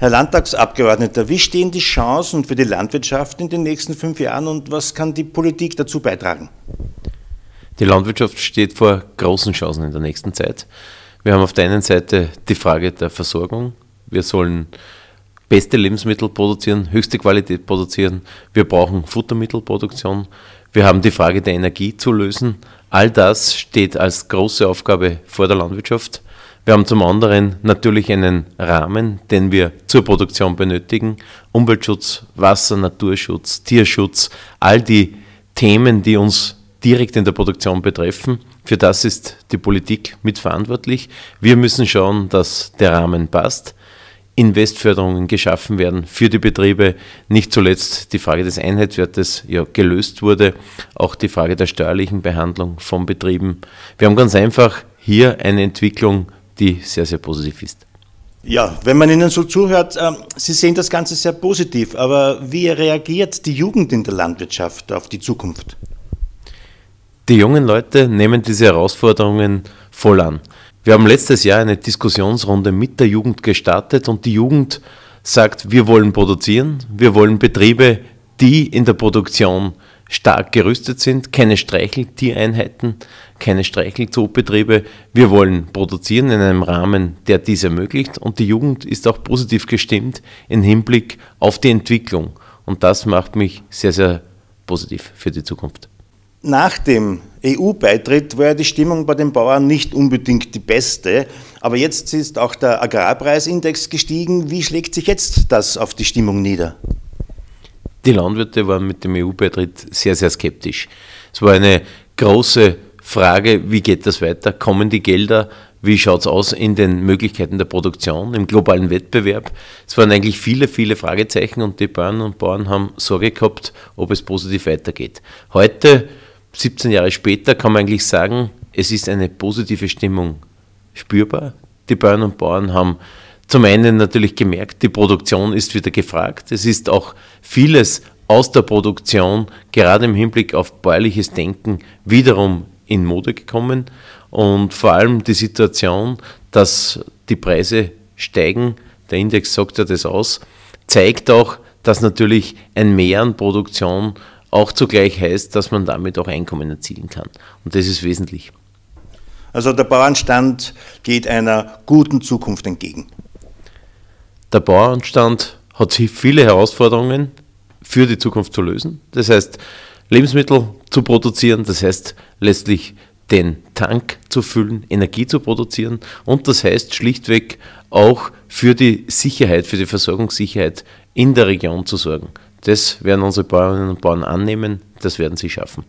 Herr Landtagsabgeordneter, wie stehen die Chancen für die Landwirtschaft in den nächsten fünf Jahren und was kann die Politik dazu beitragen? Die Landwirtschaft steht vor großen Chancen in der nächsten Zeit. Wir haben auf der einen Seite die Frage der Versorgung. Wir sollen beste Lebensmittel produzieren, höchste Qualität produzieren. Wir brauchen Futtermittelproduktion. Wir haben die Frage der Energie zu lösen. All das steht als große Aufgabe vor der Landwirtschaft. Wir haben zum anderen natürlich einen Rahmen, den wir zur Produktion benötigen. Umweltschutz, Wasser, Naturschutz, Tierschutz, all die Themen, die uns direkt in der Produktion betreffen. Für das ist die Politik mitverantwortlich. Wir müssen schauen, dass der Rahmen passt. Investförderungen geschaffen werden für die Betriebe. Nicht zuletzt die Frage des Einheitswertes ja, gelöst wurde, auch die Frage der steuerlichen Behandlung von Betrieben. Wir haben ganz einfach hier eine Entwicklung die sehr, sehr positiv ist. Ja, wenn man Ihnen so zuhört, äh, Sie sehen das Ganze sehr positiv, aber wie reagiert die Jugend in der Landwirtschaft auf die Zukunft? Die jungen Leute nehmen diese Herausforderungen voll an. Wir haben letztes Jahr eine Diskussionsrunde mit der Jugend gestartet und die Jugend sagt, wir wollen produzieren, wir wollen Betriebe, die in der Produktion stark gerüstet sind, keine Streicheltiereinheiten, keine Streichelzoobetriebe. Wir wollen produzieren in einem Rahmen, der dies ermöglicht und die Jugend ist auch positiv gestimmt im Hinblick auf die Entwicklung und das macht mich sehr, sehr positiv für die Zukunft. Nach dem EU-Beitritt war ja die Stimmung bei den Bauern nicht unbedingt die beste, aber jetzt ist auch der Agrarpreisindex gestiegen. Wie schlägt sich jetzt das auf die Stimmung nieder? Die Landwirte waren mit dem EU-Beitritt sehr, sehr skeptisch. Es war eine große Frage, wie geht das weiter? Kommen die Gelder? Wie schaut es aus in den Möglichkeiten der Produktion, im globalen Wettbewerb? Es waren eigentlich viele, viele Fragezeichen und die Bauern und Bauern haben Sorge gehabt, ob es positiv weitergeht. Heute, 17 Jahre später, kann man eigentlich sagen, es ist eine positive Stimmung spürbar. Die Bauern und Bauern haben zum einen natürlich gemerkt, die Produktion ist wieder gefragt. Es ist auch vieles aus der Produktion, gerade im Hinblick auf bäuerliches Denken, wiederum in Mode gekommen. Und vor allem die Situation, dass die Preise steigen, der Index sagt ja das aus, zeigt auch, dass natürlich ein Mehr an Produktion auch zugleich heißt, dass man damit auch Einkommen erzielen kann. Und das ist wesentlich. Also der Bauernstand geht einer guten Zukunft entgegen. Der Bauernstand hat viele Herausforderungen für die Zukunft zu lösen. Das heißt, Lebensmittel zu produzieren, das heißt letztlich den Tank zu füllen, Energie zu produzieren und das heißt schlichtweg auch für die Sicherheit, für die Versorgungssicherheit in der Region zu sorgen. Das werden unsere Bäuerinnen und Bauern annehmen, das werden sie schaffen.